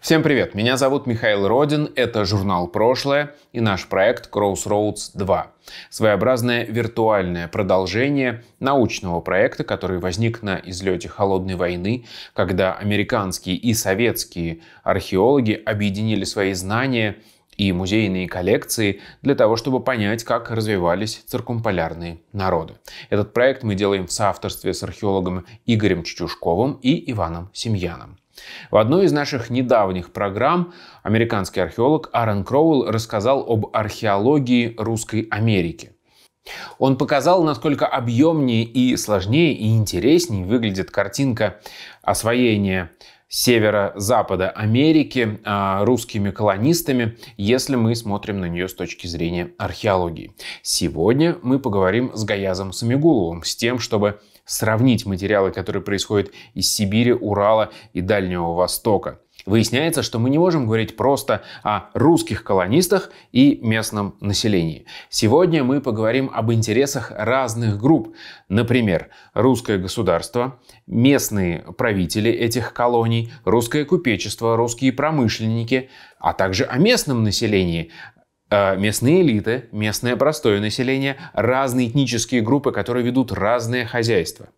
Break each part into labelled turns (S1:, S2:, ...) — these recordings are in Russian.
S1: Всем привет, меня зовут Михаил Родин, это журнал «Прошлое» и наш проект Crossroads 2. Своеобразное виртуальное продолжение научного проекта, который возник на излете Холодной войны, когда американские и советские археологи объединили свои знания и музейные коллекции для того, чтобы понять, как развивались циркумполярные народы. Этот проект мы делаем в соавторстве с археологом Игорем Чучушковым и Иваном Семьяном. В одной из наших недавних программ американский археолог Аарон Кроуэлл рассказал об археологии русской Америки. Он показал, насколько объемнее и сложнее и интереснее выглядит картинка освоения северо-запада Америки а, русскими колонистами, если мы смотрим на нее с точки зрения археологии. Сегодня мы поговорим с Гаязом Самигуловым с тем, чтобы сравнить материалы, которые происходят из Сибири, Урала и Дальнего Востока. Выясняется, что мы не можем говорить просто о русских колонистах и местном населении. Сегодня мы поговорим об интересах разных групп. Например, русское государство, местные правители этих колоний, русское купечество, русские промышленники, а также о местном населении, Э, местные элиты, местное простое население, разные этнические группы, которые ведут разное хозяйство.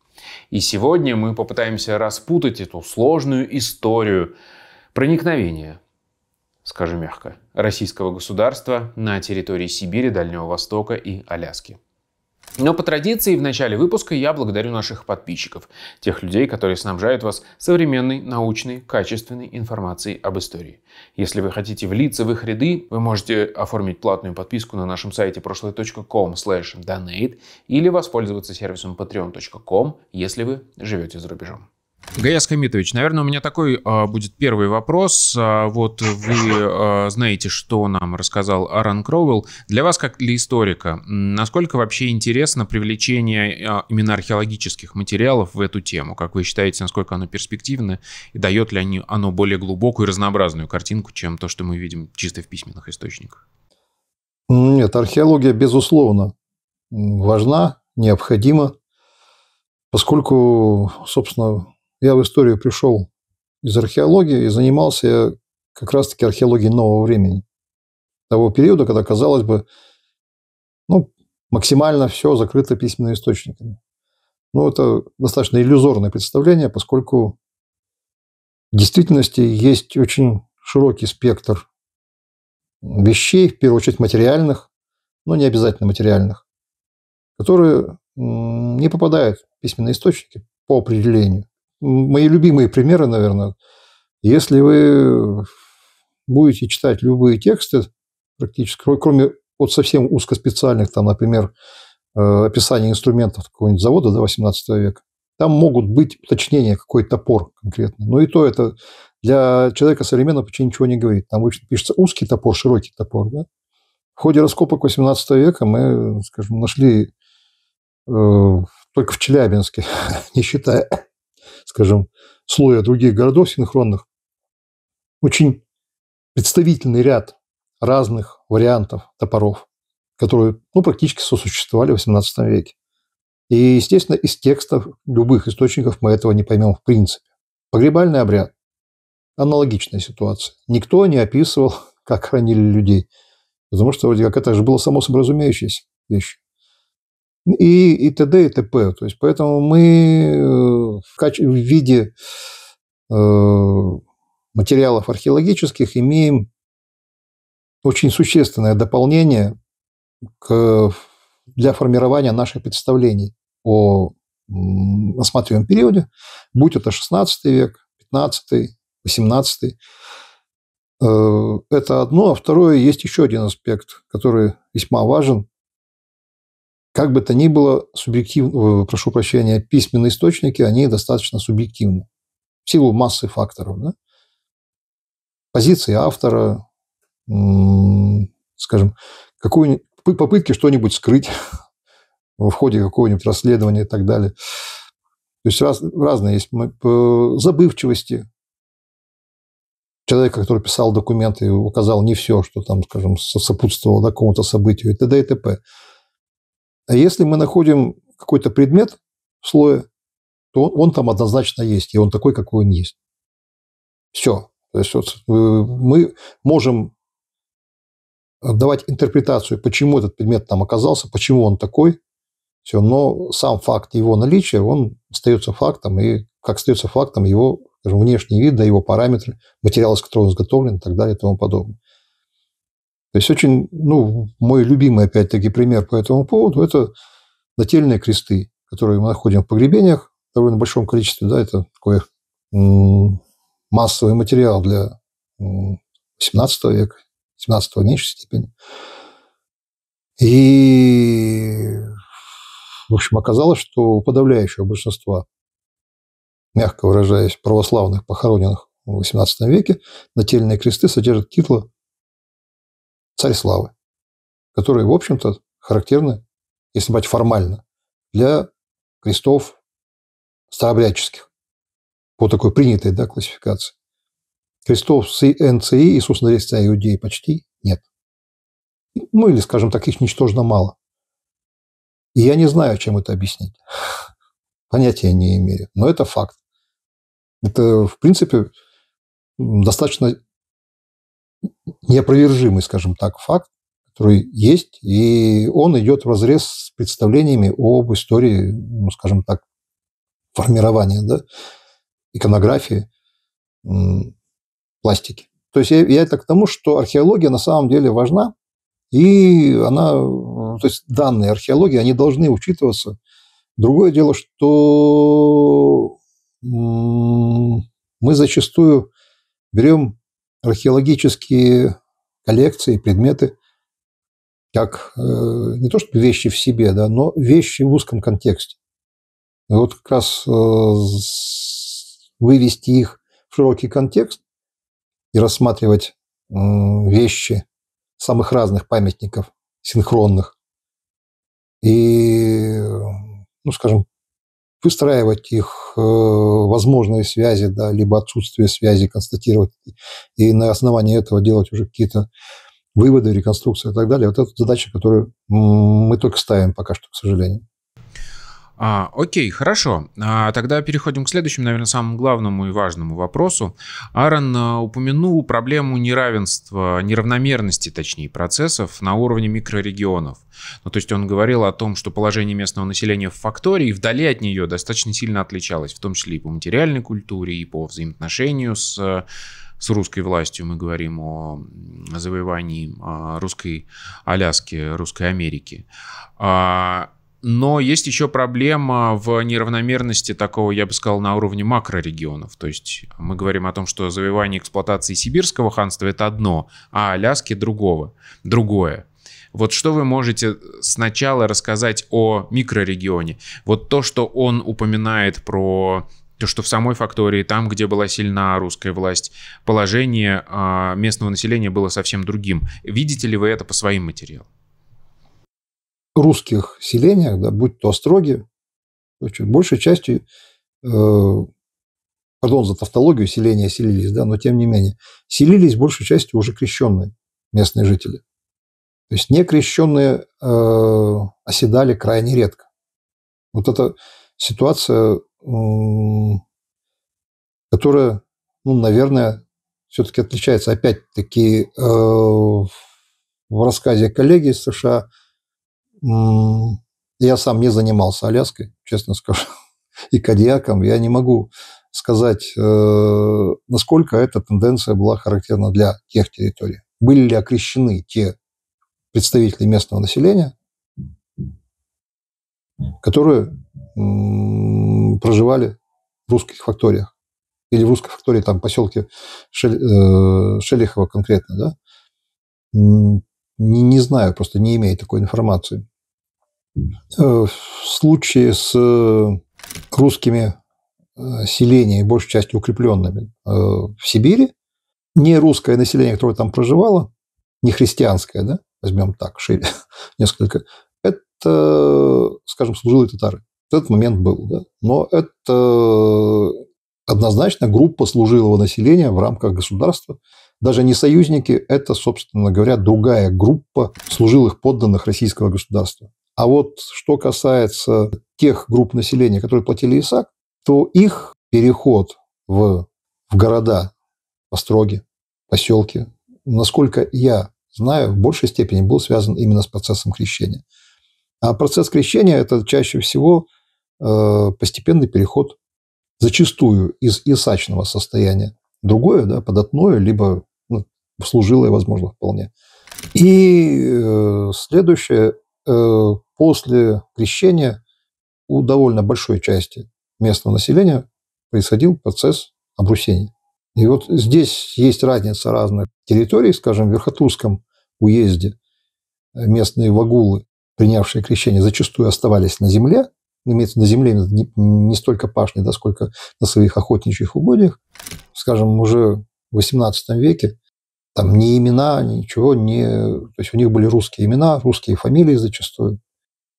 S1: И сегодня мы попытаемся распутать эту сложную историю проникновения, скажем мягко, российского государства на территории Сибири, Дальнего Востока и Аляски. Но по традиции в начале выпуска я благодарю наших подписчиков, тех людей, которые снабжают вас современной, научной, качественной информацией об истории. Если вы хотите влиться в их ряды, вы можете оформить платную подписку на нашем сайте прошлое.com donate или воспользоваться сервисом patreon.com, если вы живете за рубежом. Гаяс Хамитович, наверное, у меня такой а, будет первый вопрос. А, вот вы а, знаете, что нам рассказал Аран Кроуэлл. Для вас, как для историка, насколько вообще интересно привлечение а, именно археологических материалов в эту тему? Как вы считаете, насколько оно перспективно? И дает ли они, оно более глубокую и разнообразную картинку, чем то, что мы видим чисто в письменных источниках?
S2: Нет, археология, безусловно, важна, необходима, поскольку, собственно, я в историю пришел из археологии и занимался я как раз-таки археологией нового времени. Того периода, когда, казалось бы, ну, максимально все закрыто письменными источниками. Но ну, это достаточно иллюзорное представление, поскольку в действительности есть очень широкий спектр вещей, в первую очередь материальных, но не обязательно материальных, которые не попадают в письменные источники по определению мои любимые примеры, наверное. Если вы будете читать любые тексты, практически, кроме вот совсем узкоспециальных, там, например, э, описание инструментов какого-нибудь завода до 18 века, там могут быть уточнения, какой топор конкретно. Но и то это для человека современного почти ничего не говорит. Там обычно пишется узкий топор, широкий топор. Да? В ходе раскопок 18 века мы, скажем, нашли э, только в Челябинске, не считая скажем, слоя других городов синхронных, очень представительный ряд разных вариантов топоров, которые ну, практически сосуществовали в XVIII веке. И, естественно, из текстов любых источников мы этого не поймем в принципе. Погребальный обряд. Аналогичная ситуация. Никто не описывал, как хранили людей, потому что вроде как это же было само собой разумеющаяся вещь и, и т.д. и т.п. То есть, поэтому мы э, в виде э, материалов археологических имеем очень существенное дополнение к, для формирования наших представлений о осматриваемом периоде, будь это 16 век, 15, 18. Э, это одно, а второе, есть еще один аспект, который весьма важен. Как бы то ни было, субъективно, э, прошу прощения, письменные источники, они достаточно субъективны в силу массы факторов. Да? Позиции автора, скажем, какую попытки что-нибудь скрыть в ходе какого-нибудь расследования и так далее. То есть раз, разные есть забывчивости человека, который писал документы, указал не все, что там, скажем, сопутствовало какому-то событию и т.д. и т.п. А если мы находим какой-то предмет в слое, то он, он там однозначно есть, и он такой, какой он есть. Все. То есть вот э, мы можем давать интерпретацию, почему этот предмет там оказался, почему он такой, все, но сам факт его наличия, он остается фактом, и как остается фактом его скажем, внешний вид, да, его параметры, материал, из которого он изготовлен и так далее и тому подобное. То есть очень, ну, мой любимый, опять-таки, пример по этому поводу – это нательные кресты, которые мы находим в погребениях в довольно большом количестве, да, это такой массовый материал для 17 века, 17 в меньшей степени. И, в общем, оказалось, что у подавляющего большинства, мягко выражаясь, православных похороненных в 18 веке, нательные кресты содержат титлы царь славы, которые, в общем-то, характерны, если брать формально, для крестов старообрядческих по такой принятой да, классификации. Крестов с НЦИ Иисуса Нарестя Иудеи почти нет. Ну или, скажем так, их ничтожно мало. И я не знаю, чем это объяснить. Понятия не имею. Но это факт. Это, в принципе, достаточно неопровержимый, скажем так, факт, который есть, и он идет в разрез с представлениями об истории, ну, скажем так, формирования, да, иконографии, пластики. То есть я, я это к тому, что археология на самом деле важна, и она, э, то есть данные археологии, они должны учитываться. Другое дело, что мы зачастую берем археологические коллекции, предметы, как э, не то что вещи в себе, да, но вещи в узком контексте. И вот как раз э, вывести их в широкий контекст и рассматривать э, вещи самых разных памятников синхронных и, ну, скажем, выстраивать их э, возможные связи, да, либо отсутствие связи констатировать, и на основании этого делать уже какие-то выводы, реконструкции и так далее. Вот это задача, которую мы только ставим пока что, к
S1: сожалению. А, окей, хорошо. А, тогда переходим к следующему, наверное, самому главному и важному вопросу. Аарон а, упомянул проблему неравенства, неравномерности, точнее, процессов на уровне микрорегионов. Ну, то есть он говорил о том, что положение местного населения в фактории вдали от нее достаточно сильно отличалось, в том числе и по материальной культуре, и по взаимоотношению с а, с русской властью, мы говорим о завоевании а, русской Аляски, русской Америки. Но есть еще проблема в неравномерности такого, я бы сказал, на уровне макрорегионов. То есть мы говорим о том, что завоевание эксплуатации сибирского ханства – это одно, а Аляски – другого, другое. Вот что вы можете сначала рассказать о микрорегионе? Вот то, что он упоминает про то, что в самой фактории, там, где была сильна русская власть, положение а, местного населения было совсем другим. Видите ли вы это по своим материалам?
S2: русских селениях, да, будь то Остроги, большей частью, э, пардон за тавтологию, селения селились, да, но тем не менее, селились большей частью уже крещенные местные жители. То есть некрещенные э, оседали крайне редко. Вот эта ситуация, э, которая, ну, наверное, все-таки отличается опять-таки э, в рассказе коллеги из США – я сам не занимался Аляской, честно скажу, и кадиаком. Я не могу сказать, э, насколько эта тенденция была характерна для тех территорий. Были ли окрещены те представители местного населения, которые проживали в русских факториях или в русской фактории, там, поселке Шель, э, конкретно, да? Не, не знаю, просто не имею такой информации. Э, в случае с э, русскими э, селениями, большей частью укрепленными в Сибири, не русское население, которое там проживало, не христианское, да, возьмем так, шире несколько, это, скажем, служилые татары. Этот момент был, да. Но это однозначно группа служилого населения в рамках государства. Даже не союзники, это, собственно говоря, другая группа служилых подданных российского государства. А вот что касается тех групп населения, которые платили ИСАК, то их переход в, в города, остроги, поселки, насколько я знаю, в большей степени был связан именно с процессом крещения. А процесс крещения – это чаще всего э, постепенный переход зачастую из исачного состояния другое, да, податное, либо ну, служилое, возможно, вполне. И э, следующее Э, после крещения у довольно большой части местного населения происходил процесс обрусения. И вот здесь есть разница разных территорий, скажем, в Верхотурском уезде местные вагулы, принявшие крещение, зачастую оставались на земле, имеется на земле не столько пашни, да, сколько на своих охотничьих угодьях. Скажем, уже в XVIII веке там ни имена, ничего не... То есть у них были русские имена, русские фамилии зачастую.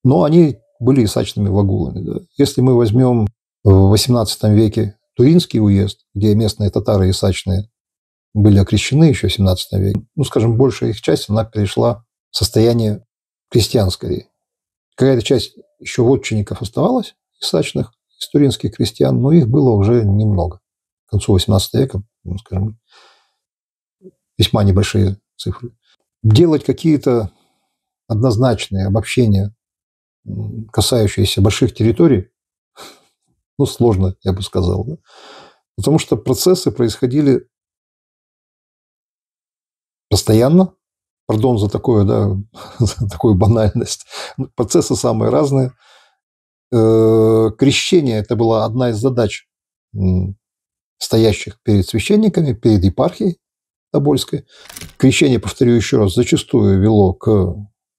S2: Но они были исачными вагулами. Да. Если мы возьмем в XVIII веке Туринский уезд, где местные татары исачные были окрещены еще в XVII веке, ну, скажем, большая их часть, она перешла в состояние крестьян скорее. Какая-то часть еще вотчинников оставалась, исачных, из туринских крестьян, но их было уже немного. К концу XVIII века, ну, скажем, весьма небольшие цифры. Делать какие-то однозначные обобщения, касающиеся больших территорий, ну, сложно, я бы сказал. Да? Потому что процессы происходили постоянно, пардон за такое, да, за такую банальность. Процессы самые разные. Э, крещение – это была одна из задач стоящих перед священниками, перед епархией. Тобольской. Крещение, повторю еще раз, зачастую вело к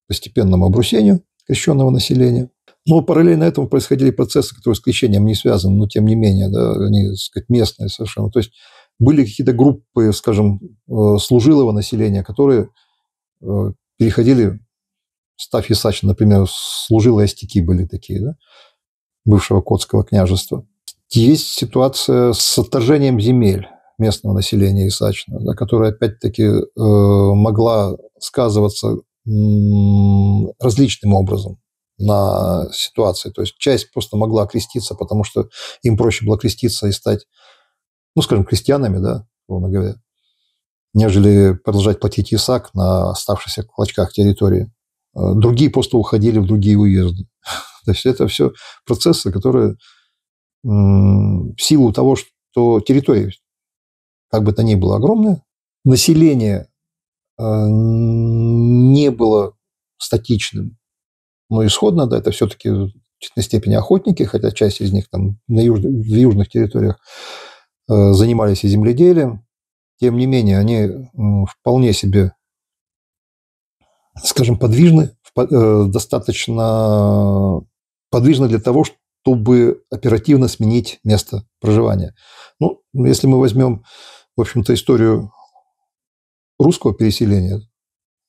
S2: постепенному обрусению крещенного населения. Но параллельно этому происходили процессы, которые с крещением не связаны, но тем не менее, да, они, так сказать, местные совершенно. То есть были какие-то группы, скажем, э, служилого населения, которые э, переходили Ставь Ясачин, например, служилые остяки были такие, да, бывшего Котского княжества. Есть ситуация с отторжением земель местного населения Исачина, да, которая опять-таки э, могла сказываться м, различным образом на ситуации. То есть часть просто могла креститься, потому что им проще было креститься и стать, ну, скажем, крестьянами, да, условно говоря, нежели продолжать платить ИСАК на оставшихся клочках территории. Э, другие просто уходили в другие уезды. То есть это все процессы, которые в силу того, что территории как бы то ни было, огромное. Население э, не было статичным. Но исходно, да, это все-таки в значительной степени охотники, хотя часть из них там на южных, в южных территориях э, занимались и земледелием. Тем не менее, они вполне себе, скажем, подвижны, э, достаточно подвижны для того, чтобы оперативно сменить место проживания. Ну, если мы возьмем в общем-то, историю русского переселения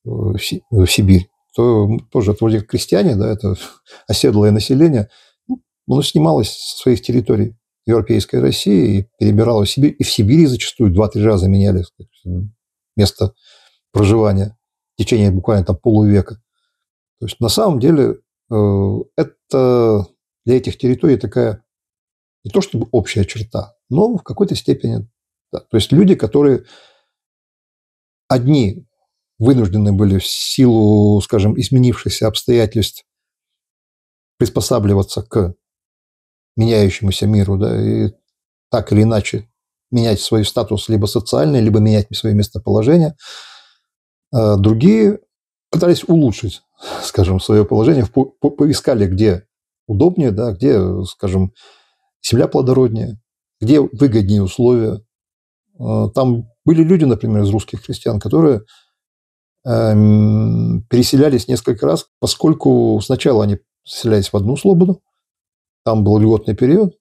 S2: э, э, в Сибирь, то тоже это вроде как крестьяне, да, это оседлое население, ну, оно снималось со своих территорий Европейской России и перебиралось в Сибирь. И в Сибири зачастую два-три раза меняли э, место проживания в течение буквально там полувека. То есть на самом деле это для этих территорий такая не то чтобы общая черта, но в какой-то степени да, то есть люди, которые одни вынуждены были в силу, скажем, изменившихся обстоятельств приспосабливаться к меняющемуся миру, да, и так или иначе менять свой статус либо социальный, либо менять свое местоположение. Э, другие пытались улучшить, скажем, свое положение, поискали, где удобнее, да, где, скажем, земля плодороднее, где выгоднее условия, Э, там были люди, например, из русских христиан, которые эм, переселялись несколько раз, поскольку сначала они заселялись в одну слободу, там был льготный период,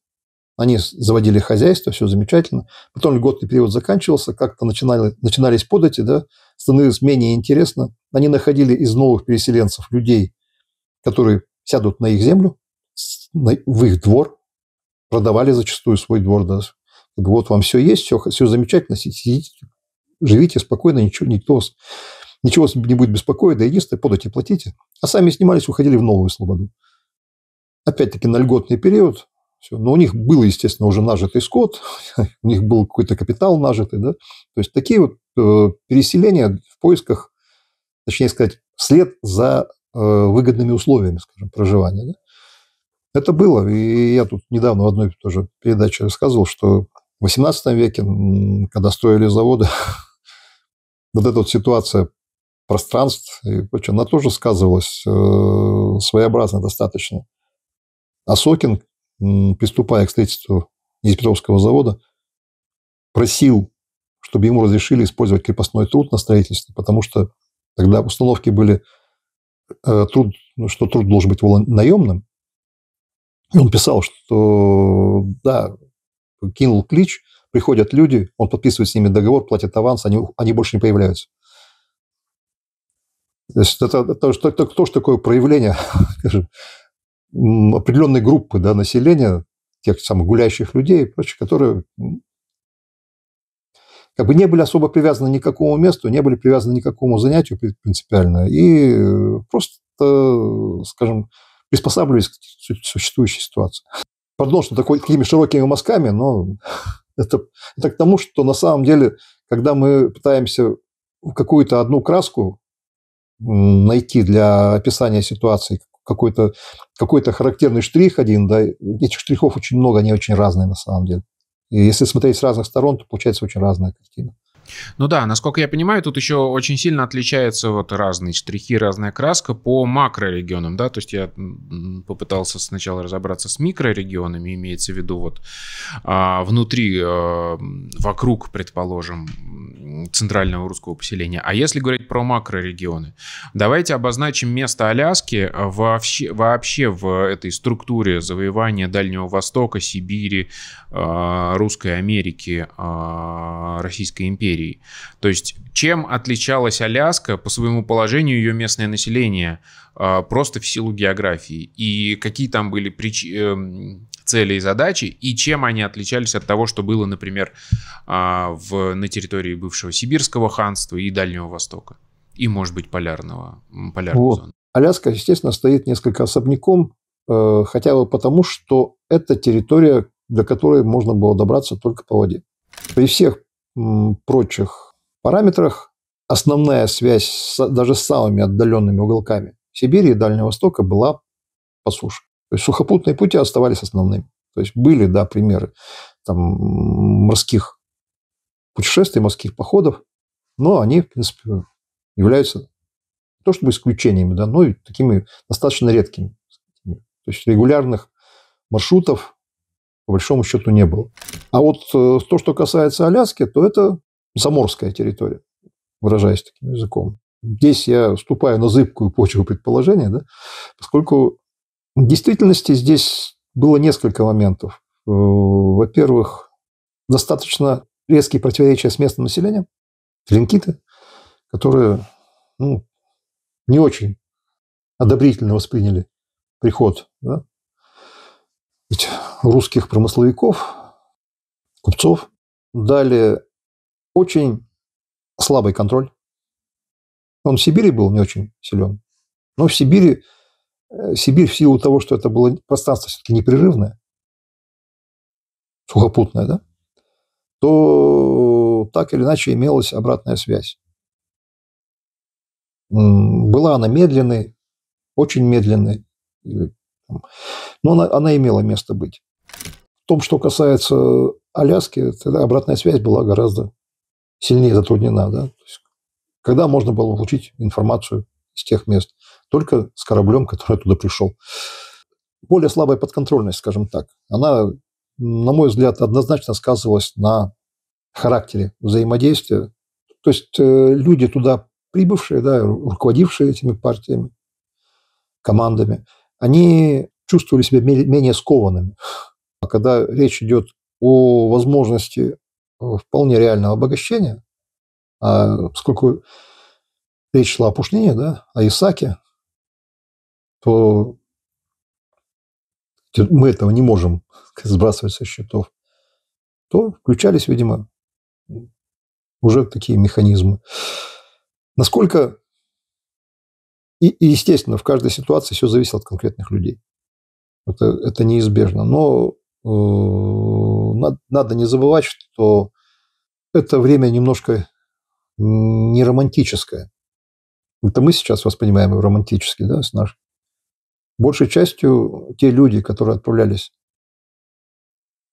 S2: они заводили хозяйство, все замечательно. Потом льготный период заканчивался, как-то начинали, начинались подати, да, становилось менее интересно. Они находили из новых переселенцев людей, которые сядут на их землю, в их двор, продавали зачастую свой двор, да, вот вам все есть, все, все замечательно, сидите, живите спокойно, ничего, никто вас, ничего вас не будет беспокоить, да единственное, подайте платите. А сами снимались, уходили в новую свободу. Опять-таки на льготный период, все. Но у них был, естественно, уже нажитый скот, у них был какой-то капитал нажитый, да. То есть такие вот э, переселения в поисках, точнее сказать, вслед за э, выгодными условиями, скажем, проживания. Да? Это было, и я тут недавно в одной тоже передаче рассказывал, что в XVIII веке, когда строили заводы, вот эта вот ситуация пространств и прочее, она тоже сказывалась э, своеобразно достаточно. А Сокин, приступая к строительству Низпетровского завода, просил, чтобы ему разрешили использовать крепостной труд на строительстве, потому что тогда установки были, э, труд, ну, что труд должен быть наемным. И он писал, что да, кинул клич, приходят люди, он подписывает с ними договор, платит аванс, они, они больше не появляются. То есть это, это, это, это тоже такое проявление определенной группы да, населения, тех самых гуляющих людей и прочих, которые как бы не были особо привязаны ни к какому месту, не были привязаны ни к какому занятию принципиально, и э, просто, скажем, приспосабливались к существующей ситуации пардон, что такой, такими широкими мазками, но это, это к тому, что на самом деле, когда мы пытаемся какую-то одну краску найти для описания ситуации, какой-то какой характерный штрих один, да, этих штрихов очень много, они очень разные на самом деле. И если смотреть с разных сторон, то получается очень разная картина.
S1: Ну да, насколько я понимаю, тут еще очень сильно отличается вот разные штрихи, разная краска по макрорегионам, да, то есть я попытался сначала разобраться с микрорегионами, имеется в виду вот а, внутри, а, вокруг, предположим, центрального русского поселения. А если говорить про макрорегионы, давайте обозначим место Аляски э, вообще, вообще в этой структуре завоевания Дальнего Востока, Сибири, а, Русской Америки, а, Российской империи империи. То есть чем отличалась Аляска по своему положению ее местное население а, просто в силу географии и какие там были прич... Эм, цели и задачи и чем они отличались от того, что было, например, а, в... на территории бывшего сибирского ханства и Дальнего Востока и, может быть, полярного полярного. вот.
S2: зоны. Аляска, естественно, стоит несколько особняком, э, хотя бы потому, что это территория, до которой можно было добраться только по воде. При всех прочих параметрах основная связь с, даже с самыми отдаленными уголками Сибири и Дальнего Востока была по суше. То есть сухопутные пути оставались основными. То есть были, да, примеры там, морских путешествий, морских походов, но они, в принципе, являются то чтобы исключениями, да, но и такими достаточно редкими. То есть регулярных маршрутов по большому счету не было. А вот э, то, что касается Аляски, то это заморская территория, выражаясь таким языком. Здесь я ступаю на зыбкую почву предположения, да, поскольку в действительности здесь было несколько моментов. Э, во-первых, достаточно резкие противоречия с местным населением, тлинкиты, которые ну, не очень одобрительно восприняли приход. Да? Ведь русских промысловиков, купцов, дали очень слабый контроль. Он в Сибири был не очень силен. Но в Сибири, э, Сибирь в силу того, что это было пространство все-таки непрерывное, сухопутное, да, то так или иначе имелась обратная связь. Была она медленной, очень медленной, но она, она имела место быть. В том, что касается Аляски, тогда обратная связь была гораздо сильнее затруднена. Да? Есть, когда можно было получить информацию из тех мест? Только с кораблем, который туда пришел. Более слабая подконтрольность, скажем так, она, на мой взгляд, однозначно сказывалась на характере взаимодействия. То есть э, люди туда прибывшие, да, руководившие этими партиями, командами, они чувствовали себя менее скованными. А когда речь идет о возможности э, вполне реального обогащения, а поскольку речь шла о Пушнине, да, о Исаке, то мы этого не можем сбрасывать со счетов, то включались, видимо, уже такие механизмы. Насколько и, и, естественно, в каждой ситуации все зависело от конкретных людей. Это, это неизбежно. Но э, надо, надо не забывать, что это время немножко не романтическое. Это мы сейчас воспринимаем его романтически, да, с нашей Большей частью те люди, которые отправлялись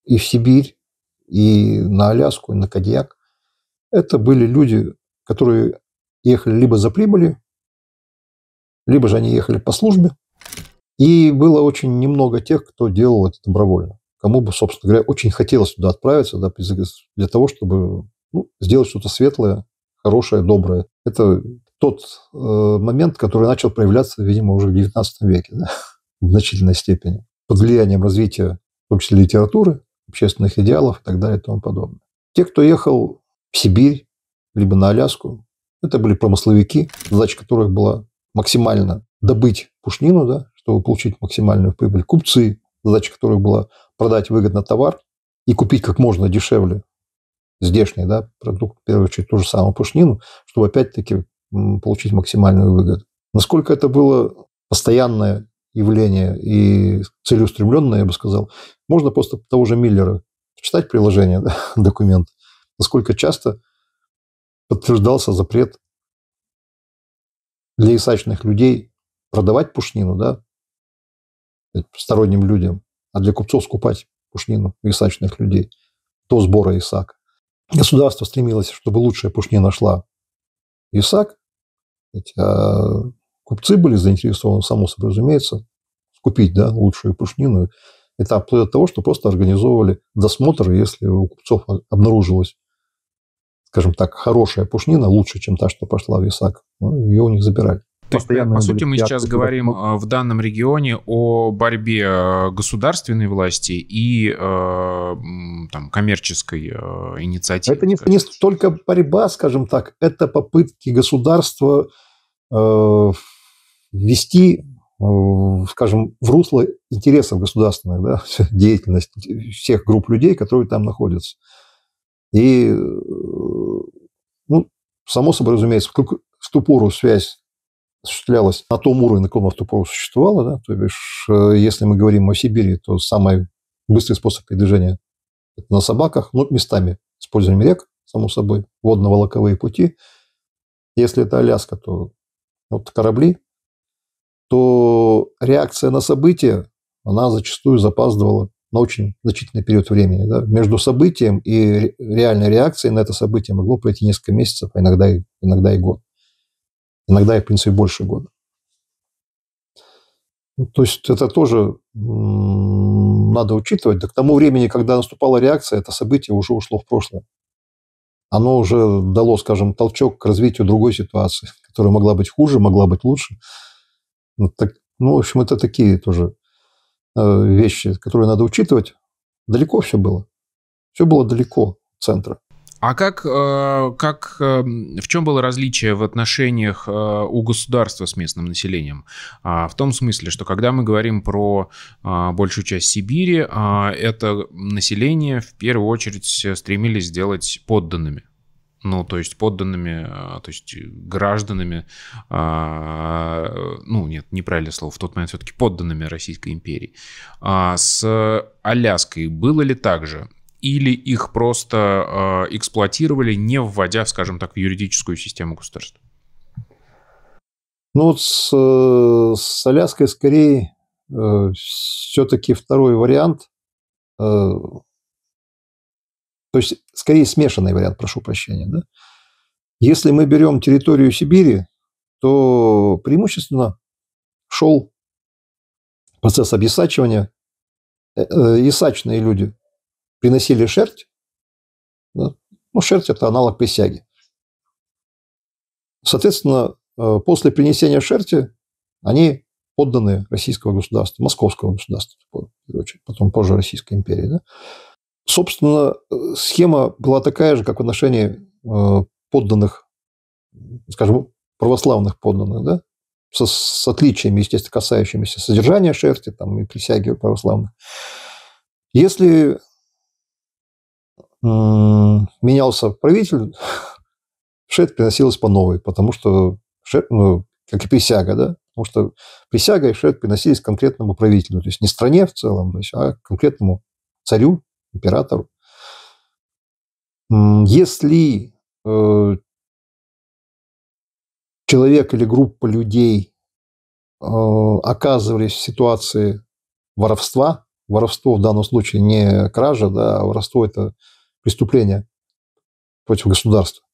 S2: и в Сибирь, и на Аляску, и на Кадьяк, это были люди, которые ехали либо за прибылью, либо же они ехали по службе, и было очень немного тех, кто делал это добровольно. Кому бы, собственно говоря, очень хотелось туда отправиться, да, для того, чтобы ну, сделать что-то светлое, хорошее, доброе. Это тот э, момент, который начал проявляться, видимо, уже в XIX веке да, в значительной степени. Под влиянием развития, в том числе литературы, общественных идеалов и так далее и тому подобное. Те, кто ехал в Сибирь, либо на Аляску, это были промысловики, задача которых была максимально добыть пушнину, да, чтобы получить максимальную прибыль. Купцы, задача которых была продать выгодно товар и купить как можно дешевле здешний да, продукт, в первую очередь ту же самую пушнину, чтобы опять-таки получить максимальную выгоду. Насколько это было постоянное явление и целеустремленное, я бы сказал, можно просто того же Миллера читать приложение, да, документ, насколько часто подтверждался запрет для исачных людей продавать пушнину, да, э, сторонним людям, а для купцов скупать пушнину исачных людей до сбора ИСАК. Государство стремилось, чтобы лучшая пушнина шла ИСАК, а купцы были заинтересованы, само собой разумеется, купить да, лучшую пушнину. Это вплоть того, что просто организовывали досмотр, если у купцов обнаружилось скажем так, хорошая пушнина, лучше, чем та, что пошла в ИСАК, ну, ее у них забирали.
S1: То есть, по сути, мы сейчас говорим э, в данном регионе о борьбе э, государственной власти и э, там, коммерческой э, инициативы. Это не, не
S2: столько борьба, скажем так, это попытки
S1: государства
S2: э, э, скажем, в русло интересов государственных, да, деятельность всех групп людей, которые там находятся. И э, Само собой разумеется, в ту пору связь осуществлялась на том уровне, на каком она в ту пору существовала. Да? То бишь, э, если мы говорим о Сибири, то самый быстрый способ передвижения – это на собаках, ну, местами с использованием рек, само собой, водно-волоковые пути. Если это Аляска, то вот корабли, то реакция на события, она зачастую запаздывала на очень значительный период времени. Да? Между событием и реальной реакцией на это событие могло пройти несколько месяцев, а иногда, и, иногда и год. Иногда и, в принципе, больше года. Ну, то есть это тоже надо учитывать. Да к тому времени, когда наступала реакция, это событие уже ушло в прошлое. Оно уже дало, скажем, толчок к развитию другой ситуации, которая могла быть хуже, могла быть лучше. Ну, так, ну в общем, это такие тоже Э, вещи, которые надо учитывать, далеко все было. Все было далеко от центра.
S1: А как, э, как, э, в чем было различие в отношениях у государства с местным населением? А, в том смысле, что когда мы говорим про а, большую часть Сибири, а, это население в первую очередь стремились сделать подданными ну, то есть подданными, а, то есть гражданами, а, ну, нет, неправильное слово, в тот момент все-таки подданными Российской империи. А, с Аляской было ли так же? Или их просто эксплуатировали, не вводя, скажем так, в юридическую систему государства?
S2: Ну, вот с, с Аляской скорее э, все-таки второй вариант э, – то есть, скорее, смешанный вариант, прошу прощения. Да? Если мы берем территорию Сибири, то преимущественно шел процесс обесачивания. Исачные э, э, люди приносили шерсть. Да? Ну, шерсть – это аналог присяги. Соответственно, э, после принесения шерсти они подданные российского государства, московского государства, потом позже Российской империи. Да? Собственно, э, схема была такая же, как в отношении э, подданных, скажем, православных подданных, да? С, с отличиями, естественно, касающимися содержания шерсти там, и присяги православных. Если менялся правитель, шерсть приносилась по новой, потому что шерсть, ну, как и присяга, да, потому что присяга и шерсть приносились конкретному правителю, то есть не стране в целом, а конкретному царю императору. Если э, человек или группа людей э, оказывались в ситуации воровства, воровство в данном случае не кража, да, а воровство – это преступление против государства,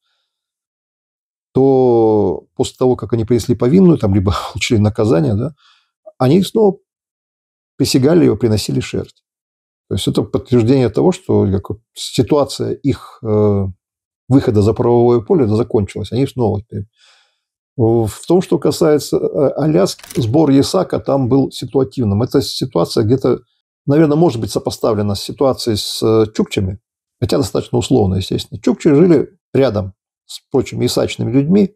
S2: то после того, как они принесли повинную, там, либо получили наказание, да, они снова присягали его, приносили шерсть. То есть это подтверждение того, что как, ситуация их э, выхода за правовое поле закончилась. Они снова в том, что касается э, Аляски, сбор ЕСАКа там был ситуативным. Эта ситуация где-то, наверное, может быть сопоставлена с ситуацией с э, чукчами, хотя достаточно условно, естественно. Чукчи жили рядом с прочими ясачными людьми,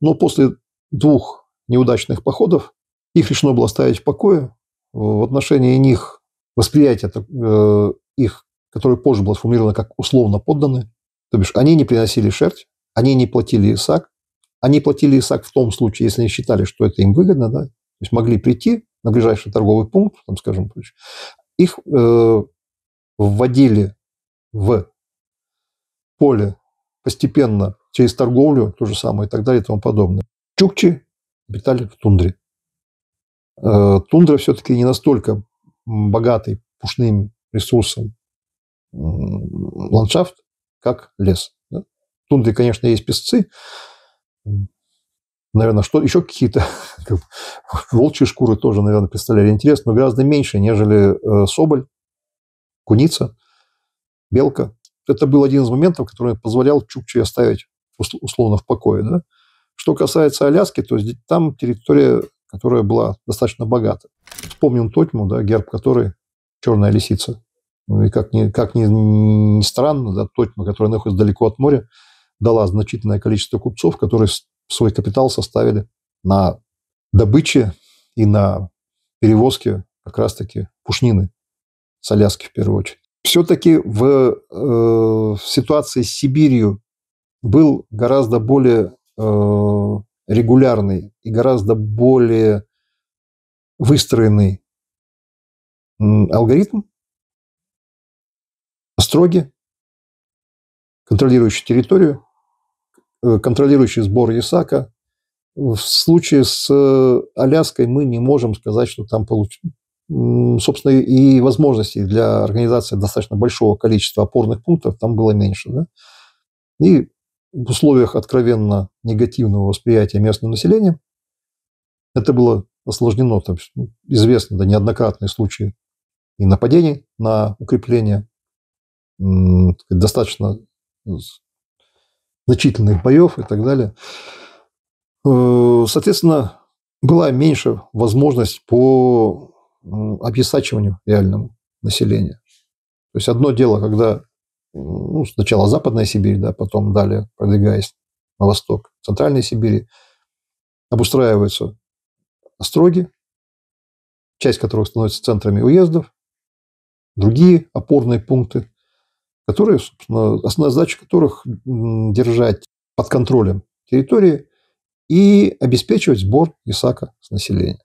S2: но после двух неудачных походов их решено было оставить в покое. В отношении них восприятие э, их, которое позже было сформулировано как условно подданные, то бишь они не приносили шерсть, они не платили ИСАК, они платили ИСАК в том случае, если они считали, что это им выгодно, да, то есть могли прийти на ближайший торговый пункт, там, скажем, их э, вводили в поле постепенно через торговлю, то же самое и так далее и тому подобное. Чукчи обитали в тундре. Э, тундра все-таки не настолько богатый пушным ресурсом ландшафт, как лес. Да? В тундре, конечно, есть песцы, наверное, что еще какие-то волчьи шкуры тоже, наверное, представляли интерес, но гораздо меньше, нежели э, соболь, куница, белка. Это был один из моментов, который позволял Чукче оставить условно в покое. Да? Что касается Аляски, то есть там территория которая была достаточно богата. Вспомним Тотьму, да, герб которой черная лисица. Ну, и как ни, как ни, ни странно, да, Тотьма, которая находится далеко от моря, дала значительное количество купцов, которые свой капитал составили на добыче и на перевозке как раз-таки пушнины с Аляски в первую очередь. Все-таки в, э, в ситуации с Сибирью был гораздо более э, регулярный и гораздо более выстроенный алгоритм, строгий, контролирующий территорию, э, контролирующий сбор ясака. В случае с э, Аляской мы не можем сказать, что там получ... собственно, и возможностей для организации достаточно большого количества опорных пунктов там было меньше. Да? И в условиях откровенно негативного восприятия местного населения это было осложнено, там ну, известны да, неоднократные случаи и нападений на укрепления, достаточно э, значительных боев и так далее. Э, соответственно, была меньше возможность по объясачиванию реальному населения. То есть одно дело, когда ну, сначала Западная Сибирь, да, потом далее, продвигаясь на восток, Центральной Сибири, обустраиваются остроги, часть которых становится центрами уездов, другие опорные пункты, которые, собственно, основная задача которых держать под контролем территории и обеспечивать сбор ИСАКа с населения.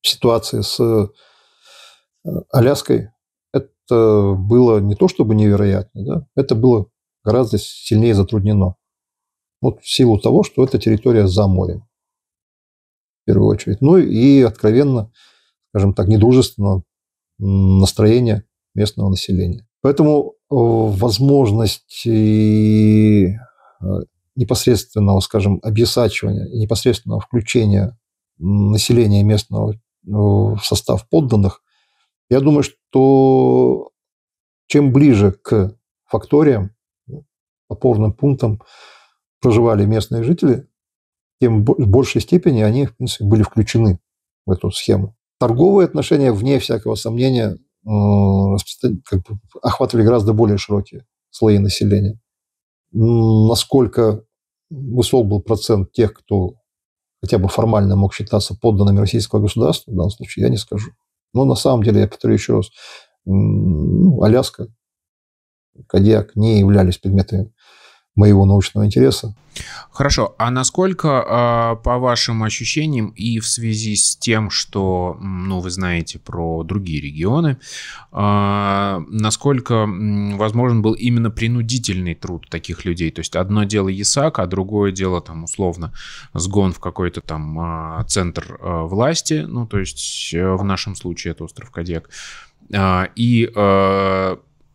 S2: В ситуации с э, Аляской это было не то чтобы невероятно, да? это было гораздо сильнее затруднено. Вот в силу того, что это территория за морем в первую очередь. Ну и откровенно, скажем так, недружественно настроение местного населения. Поэтому э, возможность э, непосредственного, скажем, объясачивания и непосредственного включения населения местного э, в состав подданных, я думаю, что чем ближе к факториям, опорным пунктам проживали местные жители, тем в большей степени они, в принципе, были включены в эту схему. Торговые отношения, вне всякого сомнения, как бы охватывали гораздо более широкие слои населения. Насколько высок был процент тех, кто хотя бы формально мог считаться подданными российского государства, в данном случае я не скажу. Но на самом деле, я повторю еще раз, ну, Аляска, Кадьяк не являлись предметами моего научного интереса.
S1: Хорошо. А насколько, а, по вашим ощущениям, и в связи с тем, что ну, вы знаете про другие регионы, а, насколько возможен был именно принудительный труд таких людей? То есть одно дело ЕСАК, а другое дело, там, условно, сгон в какой-то там а, центр власти, ну, то есть э, в нашем случае это остров Кадьяк. И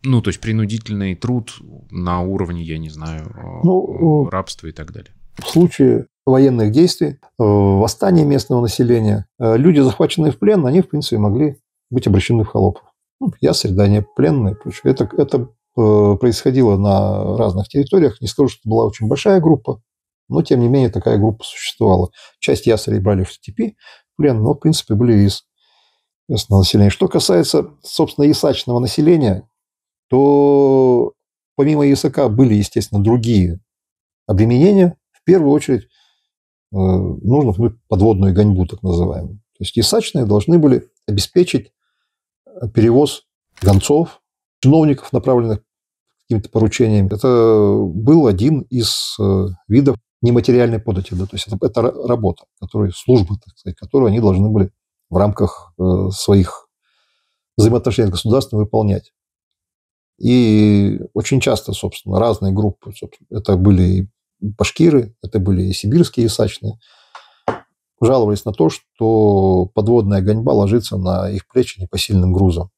S1: ну, то есть принудительный труд на уровне, я не знаю, э, ну, э, рабства и так далее.
S2: В случае военных действий, э, восстания местного населения, люди, захваченные в плен, они, в принципе, могли быть обращены в холопов. Ну, я средание пленные. Это, это происходило на разных территориях. Не скажу, что это была очень большая группа, но, тем не менее, такая группа существовала. Часть ясарей брали в степи плен, но, в принципе, были из местного населения. Что касается, собственно, ясачного населения, то помимо ЕСК были, естественно, другие обременения. В первую очередь э, нужно вновь подводную гоньбу, так называемую. То есть ИСАЧные должны были обеспечить э, перевоз гонцов, чиновников, направленных какими-то поручениями. Это был один из э, видов нематериальной подати. Да? То есть это, это работа, которую, служба, так сказать, которую они должны были в рамках своих взаимоотношений с государством выполнять. И очень часто, собственно, разные группы. Собственно, это были и башкиры, это были и сибирские ясачные, Жаловались на то, что подводная гоньба ложится на их плечи непосильным грузом.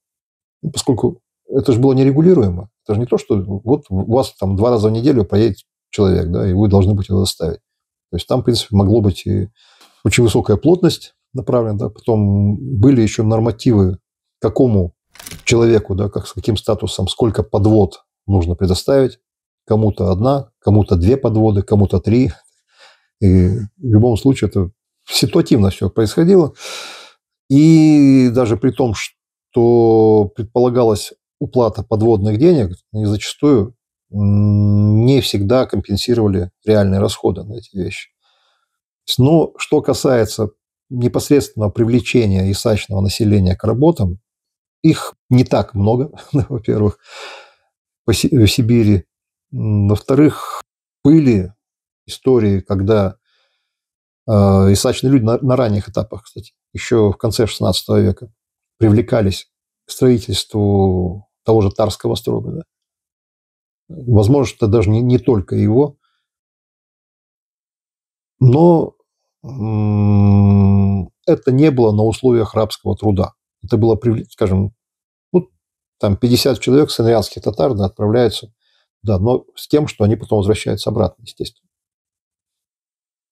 S2: Ну, поскольку это же было нерегулируемо. Это же не то, что вот у вас там два раза в неделю поедет человек, да, и вы должны будете его доставить. То есть там, в принципе, могло быть и очень высокая плотность направлена, да, потом были еще нормативы, какому человеку, да, как, с каким статусом, сколько подвод нужно предоставить. Кому-то одна, кому-то две подводы, кому-то три. И в любом случае это ситуативно все происходило. И даже при том, что предполагалась уплата подводных денег, они зачастую не всегда компенсировали реальные расходы на эти вещи. Но что касается непосредственного привлечения исачного населения к работам, их не так много, во-первых, в э, Сибири. Во-вторых, были истории, когда э, а, исачные люди на, на ранних этапах, кстати, еще в конце XVI века привлекались к строительству того же Тарского строга. Да? Возможно, это даже не, не только его. Но это не было на условиях рабского труда. Это было, скажем, ну, там 50 человек с татар, да, отправляются, да, но с тем, что они потом возвращаются обратно, естественно.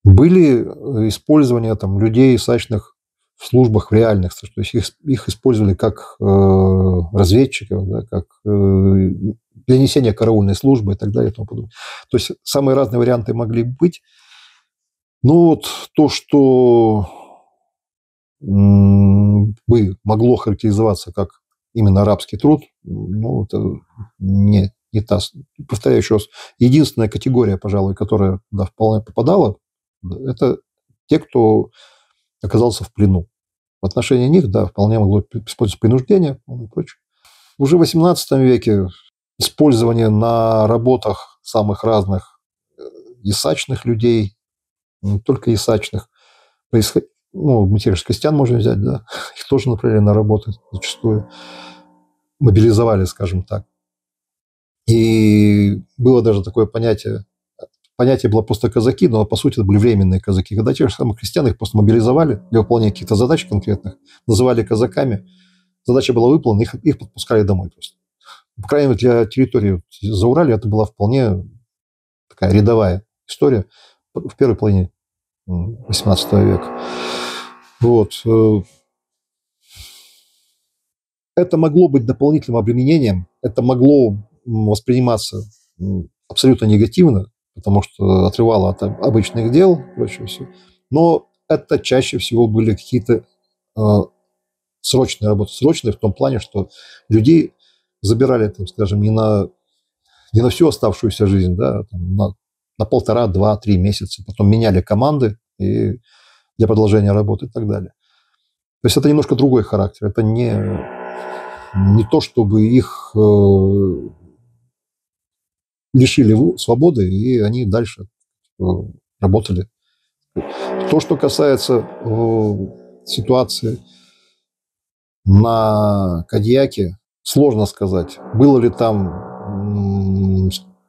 S2: Были э, использования там, людей, сачных в службах в реальных, то есть их, их использовали как э, разведчиков, да, как э, для несения караульной службы и так далее и тому подобное. То есть самые разные варианты могли быть. Но ну вот то, что бы могло характеризоваться как именно арабский труд, ну, это не, не та, повторяю еще раз, единственная категория, пожалуй, которая да, вполне попадала, это те, кто оказался в плену. В отношении них, да, вполне могло использоваться принуждение ну и прочее. Уже в XVIII веке использование на работах самых разных э, ясачных людей, не только ясачных, происходило ну, материал крестьян можно взять, да, их тоже направили на работу, зачастую, мобилизовали, скажем так. И было даже такое понятие, понятие было просто казаки, но по сути это были временные казаки. Когда тех же самых крестьян их просто мобилизовали для выполнения каких-то задач конкретных, называли казаками, задача была выполнена, их, их подпускали домой просто. По крайней мере, для территории Заурали это была вполне такая рядовая история в первой половине 18 века. Вот. Э, это могло быть дополнительным обременением, это могло восприниматься абсолютно негативно, потому что отрывало от обычных дел, прочее все. Но это чаще всего были какие-то э, срочные работы, срочные в том плане, что людей забирали, там, скажем, не на, не на всю оставшуюся жизнь, да, а там, на на полтора, два, три месяца. Потом меняли команды и для продолжения работы и так далее. То есть это немножко другой характер. Это не, не то, чтобы их э, лишили свободы, и они дальше э, работали. То, что касается э, ситуации на Кадьяке, сложно сказать, было ли там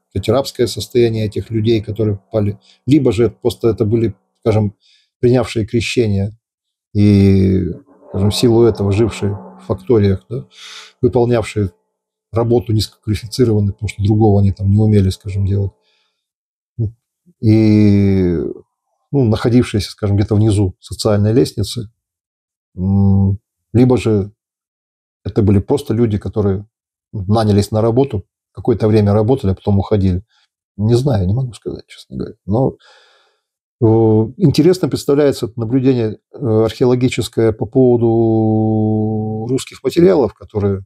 S2: сказать, рабское состояние этих людей, которые попали, либо же просто это были, скажем, принявшие крещение и, скажем, в силу этого жившие в факториях, да, выполнявшие работу низкоквалифицированные, потому что другого они там не умели, скажем, делать. И ну, находившиеся, скажем, где-то внизу социальной лестницы, либо же это были просто люди, которые нанялись на работу, какое-то время работали, а потом уходили. Не знаю, не могу сказать, честно говоря. Но э, Интересно представляется это наблюдение э, археологическое по поводу русских материалов, которые,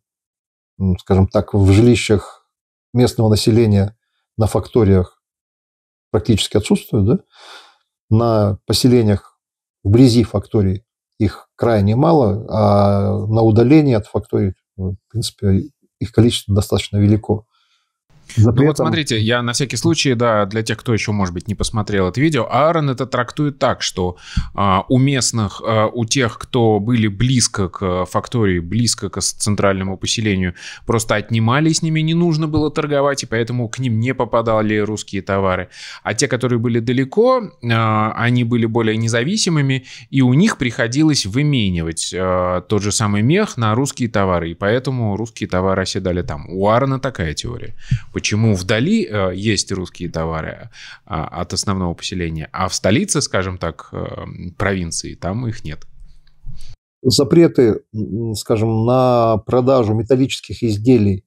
S2: скажем так, в жилищах местного населения на факториях практически отсутствуют, да? на поселениях вблизи факторий их крайне мало, а на удалении от факторий, в принципе, их количество достаточно велико. Запретом... Ну вот
S1: смотрите, я на всякий случай, да, для тех, кто еще, может быть, не посмотрел это видео, Аарон это трактует так, что а, у местных, а, у тех, кто были близко к а, фактории, близко к центральному поселению, просто отнимали, с ними не нужно было торговать, и поэтому к ним не попадали русские товары. А те, которые были далеко, а, они были более независимыми, и у них приходилось выменивать а, тот же самый мех на русские товары, и поэтому русские товары оседали там. У Аарона такая теория. Почему вдали э, есть русские товары э, от основного поселения, а в столице, скажем так, э, провинции, там их нет?
S2: Запреты, скажем, на продажу металлических изделий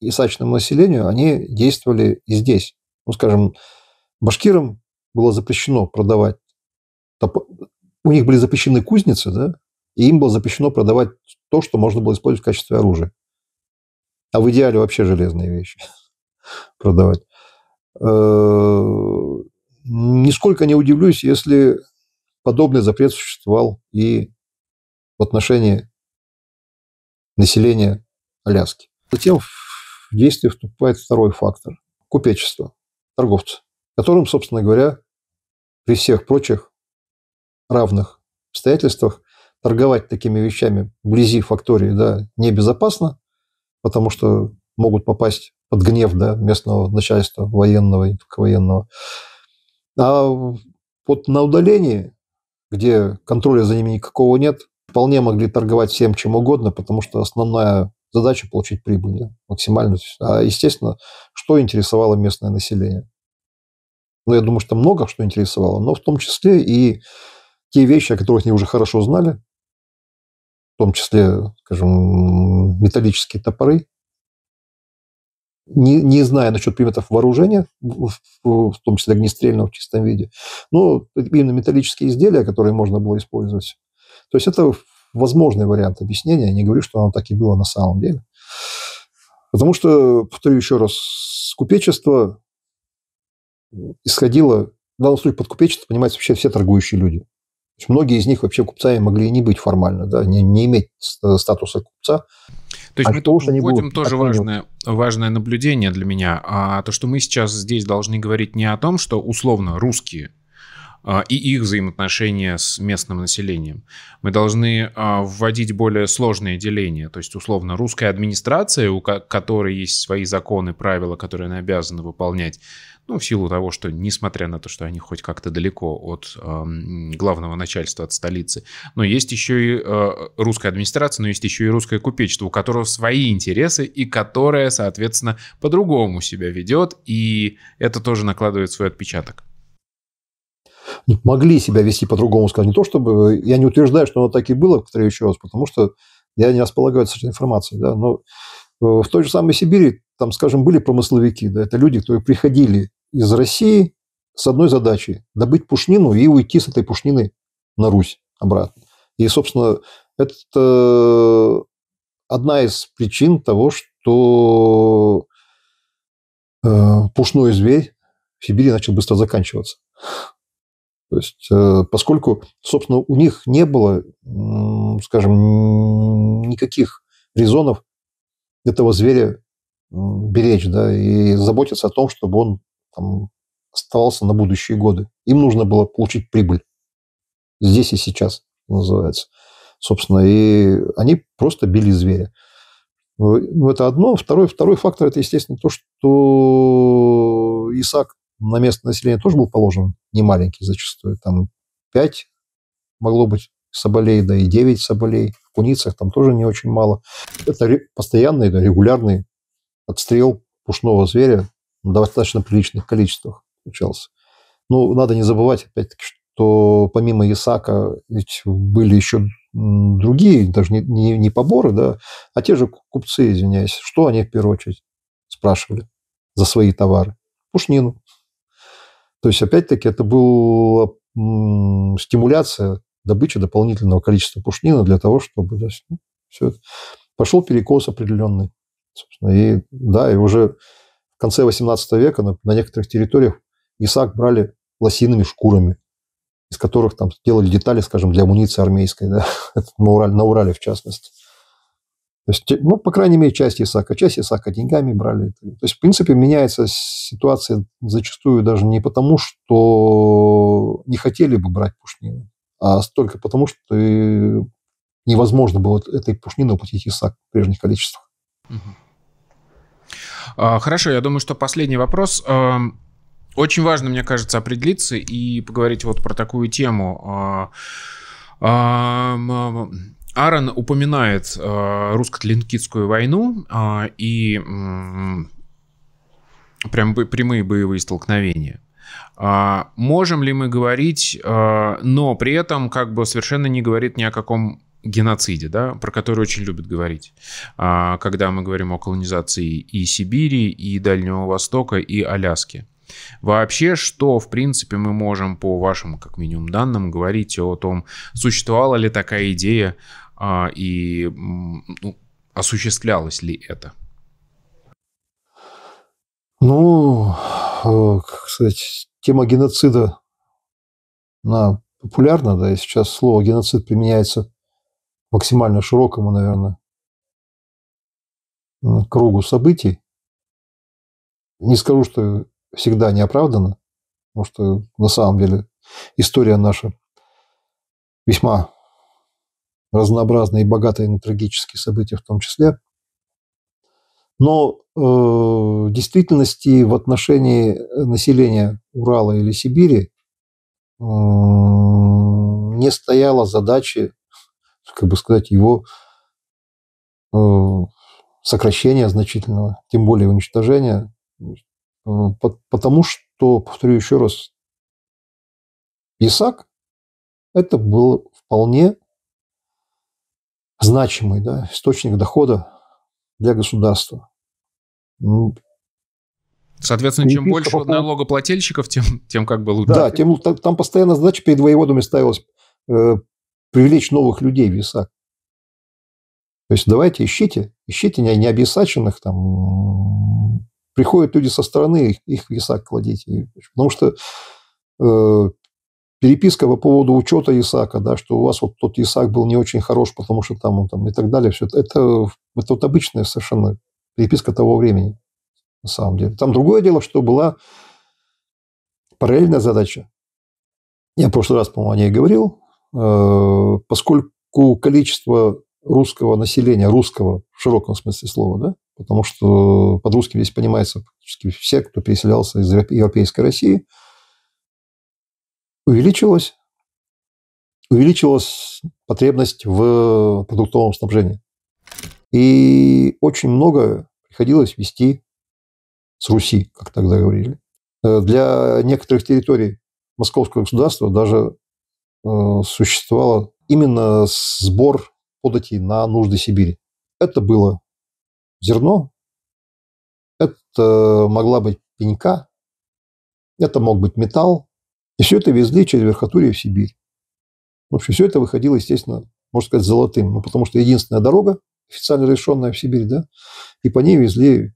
S2: ясачному населению, они действовали и здесь. Ну, скажем, башкирам было запрещено продавать у них были запрещены кузницы, да, и им было запрещено продавать то, что можно было использовать в качестве оружия. А в идеале вообще железные вещи продавать. Э, нисколько не удивлюсь, если подобный запрет существовал и в отношении населения Аляски. Затем в действие вступает второй фактор – купечество, торговцы, которым, собственно говоря, при всех прочих равных обстоятельствах торговать такими вещами вблизи фактории да, небезопасно, потому что могут попасть под гнев да, местного начальства военного и военного. А вот на удалении, где контроля за ними никакого нет, вполне могли торговать всем чем угодно, потому что основная задача – получить прибыль да, максимально. А, естественно, что интересовало местное население? Ну, я думаю, что много что интересовало, но в том числе и те вещи, о которых они уже хорошо знали, в том числе, скажем, металлические топоры, не, не зная насчет предметов вооружения, в, в том числе огнестрельного в чистом виде, но именно металлические изделия, которые можно было использовать. То есть это возможный вариант объяснения. Я не говорю, что оно так и было на самом деле. Потому что, повторю еще раз, купечество исходило, в данном случае под купечество понимаются вообще все торгующие люди. Многие из них вообще купцами могли и не быть формально, да, не, не иметь статуса купца. То есть а мы то, тут что вводим тоже
S1: важное, важное наблюдение для меня. А то, что мы сейчас здесь должны говорить не о том, что условно русские а, и их взаимоотношения с местным населением. Мы должны а, вводить более сложные деления, то есть условно русская администрация, у которой есть свои законы, правила, которые она обязана выполнять, ну, в силу того, что несмотря на то, что они хоть как-то далеко от э, главного начальства, от столицы, но есть еще и э, русская администрация, но есть еще и русское купечество, у которого свои интересы и которое, соответственно, по-другому себя ведет, и это тоже накладывает свой отпечаток
S2: ну, могли себя вести по-другому, скажем, не то чтобы... Я не утверждаю, что оно так и было, повторяю еще раз, потому что я не располагаю достаточной информацией, да, но э, в той же самой Сибири, там, скажем, были промысловики, да, это люди, которые приходили из России с одной задачей – добыть пушнину и уйти с этой пушнины на Русь обратно. И, собственно, это одна из причин того, что э, пушной зверь в Сибири начал быстро заканчиваться. То есть, э, поскольку, собственно, у них не было, скажем, никаких резонов этого зверя беречь, да, и заботиться о том, чтобы он там оставался на будущие годы. Им нужно было получить прибыль. Здесь и сейчас, называется. Собственно, и они просто били зверя. Ну, ну это одно. Второй, второй фактор – это, естественно, то, что ИСАК на местное население тоже был положен не маленький зачастую. Там 5 могло быть соболей, да и 9 соболей. В куницах там тоже не очень мало. Это постоянный, да, регулярный отстрел пушного зверя в достаточно приличных количествах получался. Ну, надо не забывать, опять-таки, что помимо Исака ведь были еще другие, даже не, не, не поборы, да, а те же купцы, извиняюсь, что они в первую очередь спрашивали за свои товары? Пушнину. То есть, опять-таки, это была стимуляция добычи дополнительного количества пушнина для того, чтобы ну, все это. Пошел перекос определенный. Собственно, и да, и уже в конце 18 века на, на некоторых территориях ИСАК брали лосиными шкурами, из которых там делали детали, скажем, для амуниции армейской, да? на, Урале, на Урале в частности. То есть, ну, по крайней мере, часть ИСАКа. Часть ИСАКа деньгами брали. То есть, в принципе, меняется ситуация зачастую даже не потому, что не хотели бы брать пушнину, а столько потому, что невозможно было этой пушнины уплатить ИСАК в прежних количествах.
S1: Угу. А, хорошо, я думаю, что последний вопрос. А, очень важно, мне кажется, определиться и поговорить вот про такую тему. А, Аарон упоминает русско-тлинкитскую войну и прям прямые боевые столкновения. Можем ли мы говорить, но при этом как бы совершенно не говорит ни о каком геноциде, да, про который очень любят говорить, а, когда мы говорим о колонизации и Сибири, и Дальнего Востока, и Аляски. Вообще, что, в принципе, мы можем по вашим, как минимум, данным говорить о том, существовала ли такая идея а, и ну, осуществлялось ли это? Ну,
S2: э, как сказать, тема геноцида, она популярна, да, и сейчас слово геноцид применяется максимально широкому, наверное, кругу событий. Не скажу, что всегда не оправдано, потому что на самом деле история наша весьма разнообразная и богатая на трагические события в том числе. Но э, в действительности в отношении населения Урала или Сибири э, не стояла задачи как бы сказать, его э, сокращения значительного, тем более уничтожения, э, потому что, повторю еще раз, Исаак это был вполне значимый да, источник дохода для государства.
S1: Ну, Соответственно, чем больше по налогоплательщиков, тем, тем как бы лучше. Да, тем,
S2: там постоянно задача перед воеводами ставилась э, привлечь новых людей в ИСАК. То есть давайте ищите, ищите необесаченных там. Приходят люди со стороны, их, их в ИСАК кладите. Потому что э, переписка по поводу учета ИСАКа, да, что у вас вот тот ИСАК был не очень хорош, потому что там он там и так далее, все это, это, это вот обычная совершенно переписка того времени, на самом деле. Там другое дело, что была параллельная задача. Я в прошлый раз, по-моему, о ней говорил, Э, поскольку количество русского населения, русского в широком смысле слова, да, потому что под русским здесь понимается практически все, кто переселялся из европейской России, увеличилось. Увеличилась потребность в продуктовом снабжении. И очень много приходилось вести с Руси, как тогда говорили. Э, для некоторых территорий московского государства даже Э, существовало именно сбор податей на нужды Сибири. Это было зерно, это могла быть пенька, это мог быть металл. И все это везли через Верхотурье в Сибирь. В общем, все это выходило, естественно, можно сказать, золотым. Ну, потому что единственная дорога, официально решенная в Сибирь, да, и по ней везли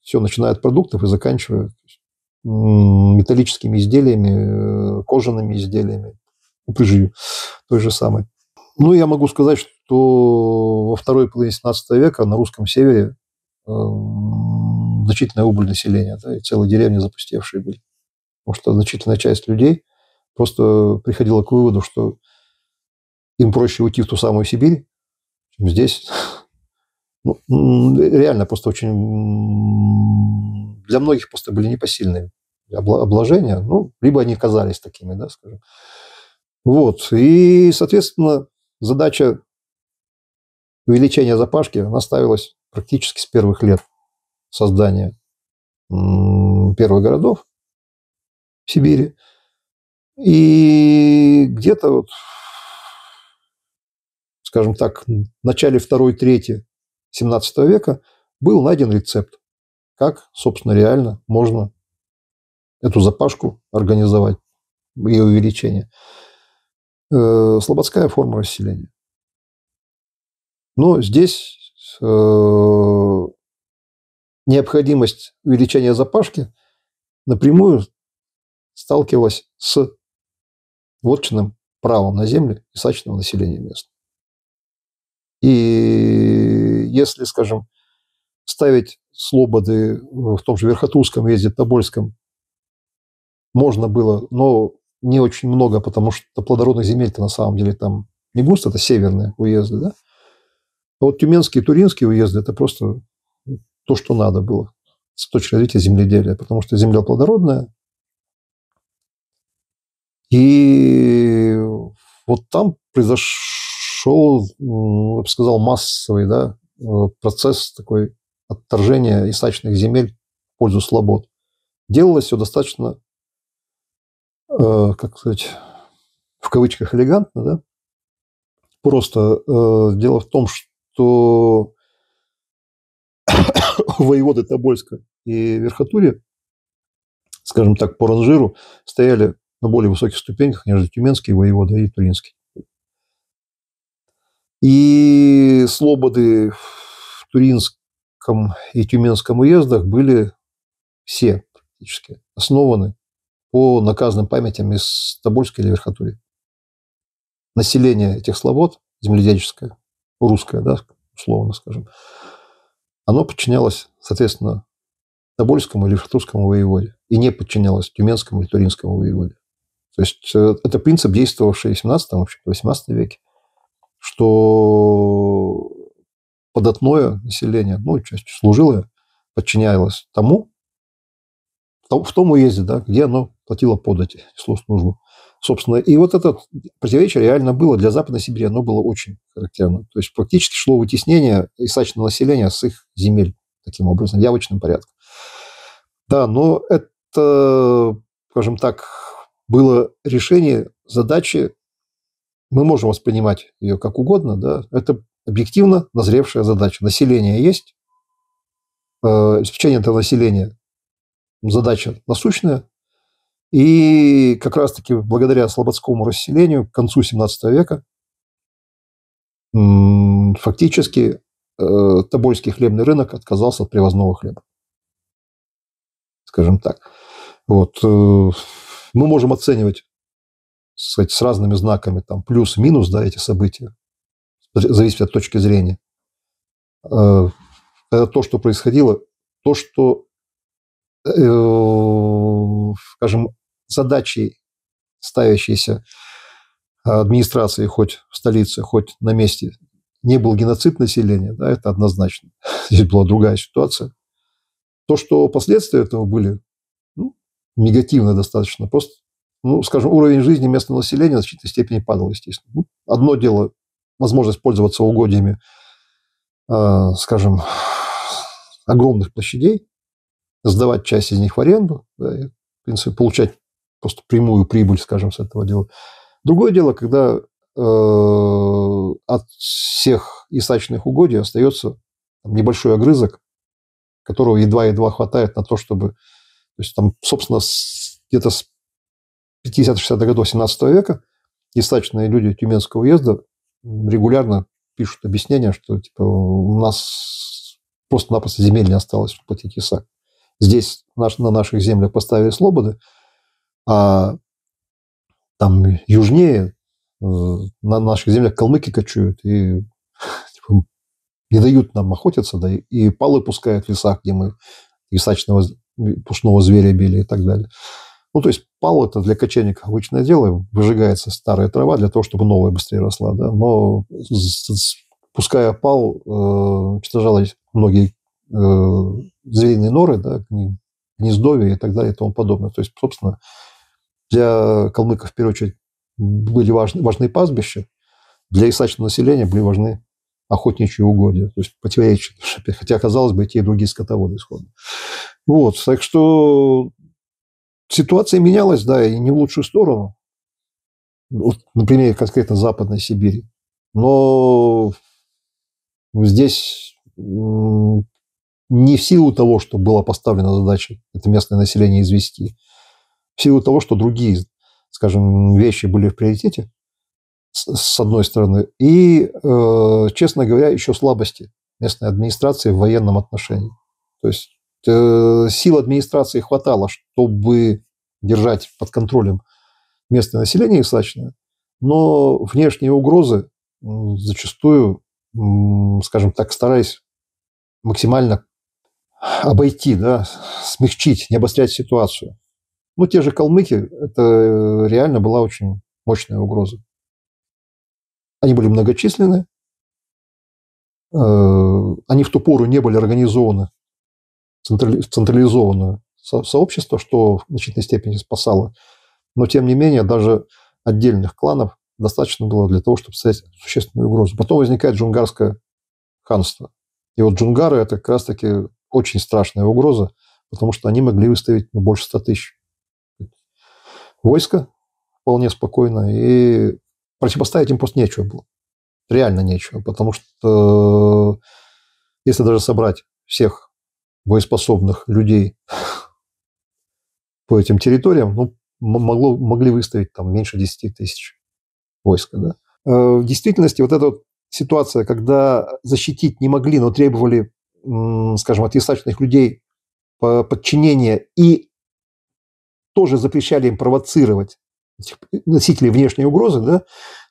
S2: все, начиная от продуктов и заканчивая металлическими изделиями, э, кожаными изделиями, Упыжью той же самой. Ну, я могу сказать, что во второй половине 17 века на русском севере эм, значительная убыль населения, да, и целые деревни запустевшие были. Потому что значительная часть людей просто приходила к выводу, что им проще уйти в ту самую Сибирь, чем здесь. Ну, реально просто очень... Для многих просто были непосильные обложения, ну, либо они казались такими, да, скажем. Вот. И, соответственно, задача увеличения запашки наставилась практически с первых лет создания первых городов в Сибири. И где-то вот, скажем так, в начале второй 3 17 века был найден рецепт, как, собственно, реально можно эту запашку организовать, ее увеличение э, слободская форма расселения. Но здесь э, необходимость увеличения запашки напрямую сталкивалась с вотчинным правом на землю и сачного населения мест. И если, скажем, ставить слободы в том же Верхотурском езде, Тобольском можно было, но не очень много, потому что плодородных земель-то на самом деле там не густо, это северные уезды, да? А вот тюменские и туринские уезды – это просто то, что надо было с точки развития земледелия, потому что земля плодородная, и вот там произошел, ну, я бы сказал, массовый да, процесс такой отторжения исачных земель в пользу слобод. Делалось все достаточно Э, как сказать, в кавычках элегантно, да? Просто э, дело в том, что воеводы Тобольска и Верхотурья, скажем так, по ранжиру, стояли на более высоких ступеньках, нежели тюменские воеводы и туринские. И слободы в Туринском и Тюменском уездах были все практически основаны по наказанным памятям из Тобольска или Верхотурья. Население этих слобод, земледельческое, русское, да, условно скажем, оно подчинялось, соответственно, Тобольскому или Верхотурскому воеводе и не подчинялось Тюменскому или Туринскому воеводе. То есть э, это принцип, действовавший в 17 вообще, в 18 веке, что податное население, ну, часть служилое, подчинялось тому, в том уезде, да, где оно платила подать, несло службу. Собственно, и вот это противоречие реально было для Западной Сибири, оно было очень характерно. То есть практически шло вытеснение исачного населения с их земель таким образом, явочным порядком. Да, но это, скажем так, было решение задачи, мы можем воспринимать ее как угодно, да, это объективно назревшая задача. Население есть, обеспечение э, этого населения задача насущная, и как раз-таки благодаря слободскому расселению к концу 17 века фактически э, Тобольский хлебный рынок отказался от привозного хлеба. Скажем так. Вот. Э, мы можем оценивать сказать, с разными знаками, там, плюс-минус, да, эти события, зависит от точки зрения. Э, это то, что происходило, то, что Э, скажем, задачей, ставящейся администрации хоть в столице, хоть на месте, не был геноцид населения, да, это однозначно. Здесь была другая ситуация. То, что последствия этого были, ну, негативно достаточно. Просто, ну, скажем, уровень жизни местного населения в значительной степени падал, естественно. Ну, одно дело – возможность пользоваться угодьями, э, скажем, огромных площадей, сдавать часть из них в аренду, да, и, в принципе, получать просто прямую прибыль, скажем, с этого дела. Другое дело, когда э, от всех исачных угодий остается небольшой огрызок, которого едва-едва хватает на то, чтобы... То есть там, собственно, где-то с 50-60-х годов 17 века исачные люди Тюменского уезда регулярно пишут объяснения, что типа, у нас просто-напросто земель не осталось платить ИСАК здесь наш, на наших землях поставили слободы, а там южнее э, на наших землях калмыки кочуют и типа, не дают нам охотиться, да, и палы пускают в лесах, где мы ясачного пушного зверя били и так далее. Ну, то есть пал это для кочевников обычное дело, выжигается старая трава для того, чтобы новая быстрее росла, да, но пуская пал, э, уничтожалось многие э, звериные норы, да, гнездовья и так далее и тому подобное. То есть, собственно, для калмыков, в первую очередь, были важны, важны пастбища, для исачного населения были важны охотничьи угодья. То есть противоречит, хотя, казалось бы, те и другие скотоводы исходно. Вот, так что ситуация менялась, да, и не в лучшую сторону. Вот, на конкретно Западной Сибири. Но здесь не в силу того, что была поставлена задача это местное население извести, в силу того, что другие, скажем, вещи были в приоритете, с одной стороны, и, э, честно говоря, еще слабости местной администрации в военном отношении. То есть э, сил администрации хватало, чтобы держать под контролем местное население Исачное, но внешние угрозы зачастую, скажем так, стараясь максимально обойти, да, смягчить, не обострять ситуацию. Ну, те же калмыки, это реально была очень мощная угроза. Они были многочисленны, э, они в ту пору не были организованы в централизованное сообщество, что в значительной степени спасало. Но, тем не менее, даже отдельных кланов достаточно было для того, чтобы создать существенную угрозу. Потом возникает джунгарское ханство. И вот джунгары – это как раз-таки очень страшная угроза, потому что они могли выставить ну, больше 100 тысяч войска вполне спокойно, и противопоставить им просто нечего было. Реально нечего, потому что э, если даже собрать всех боеспособных людей по этим территориям, ну, могло, могли выставить там меньше 10 тысяч войска. Да? Э, в действительности вот эта вот ситуация, когда защитить не могли, но требовали скажем, от естественных людей подчинения и тоже запрещали им провоцировать носителей внешней угрозы, да,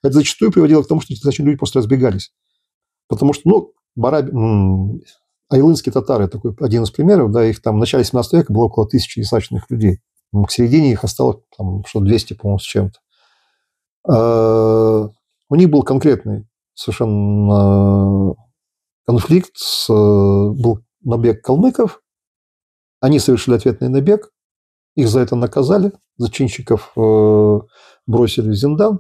S2: это зачастую приводило к тому, что значит, люди просто разбегались. Потому что, ну, Бараб... Айлынские татары, такой один из примеров, да, их там в начале 17 века было около тысячи ясачных людей. Ну, к середине их осталось там что 200, по-моему, с чем-то. А, у них был конкретный совершенно а, конфликт с, э, был набег калмыков, они совершили ответный набег, их за это наказали, зачинщиков э, бросили в Зиндан,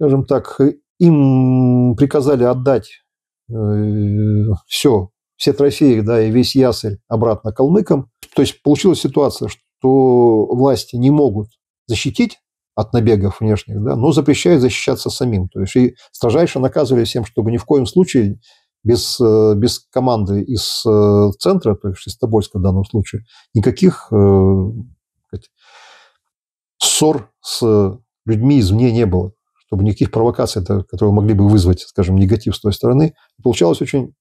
S2: скажем так, им приказали отдать э, все, все трофеи, да, и весь ясырь обратно калмыкам. То есть получилась ситуация, что власти не могут защитить от набегов внешних, да, но запрещают защищаться самим. То есть и строжайше наказывали всем, чтобы ни в коем случае без, э, без команды из э, центра, то есть из Тобольска в данном случае, никаких э, ссор с людьми извне не было, чтобы никаких провокаций, которые могли бы вызвать, скажем, негатив с той стороны. Получалась очень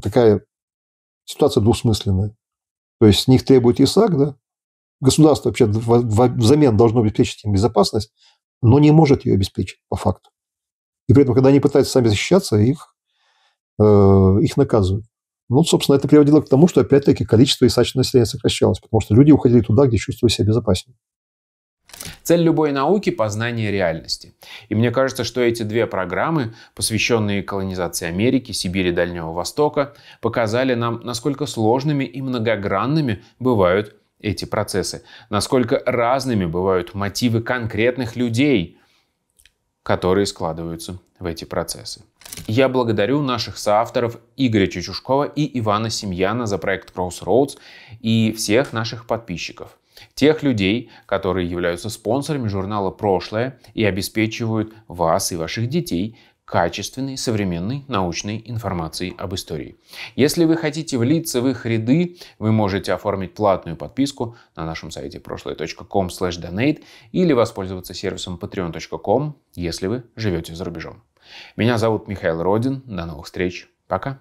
S2: такая ситуация двусмысленная. То есть с них требует ИСАК, да? Государство вообще взамен должно обеспечить им безопасность, но не может ее обеспечить по факту. И при этом, когда они пытаются сами защищаться, их Э, их наказывают. Ну, собственно, это приводило к тому, что опять-таки количество и населения сокращалось, потому что люди уходили туда, где чувствовали себя безопаснее.
S1: Цель любой науки – познание реальности. И мне кажется, что эти две программы, посвященные колонизации Америки, Сибири и Дальнего Востока, показали нам, насколько сложными и многогранными бывают эти процессы, насколько разными бывают мотивы конкретных людей, которые складываются в эти процессы. Я благодарю наших соавторов Игоря Чечушкова и Ивана Семьяна за проект Crossroads и всех наших подписчиков. Тех людей, которые являются спонсорами журнала «Прошлое» и обеспечивают вас и ваших детей качественной, современной научной информацией об истории. Если вы хотите влиться в их ряды, вы можете оформить платную подписку на нашем сайте прошлое.com/donate или воспользоваться сервисом patreon.com, если вы живете за рубежом. Меня зовут Михаил Родин. До новых встреч. Пока.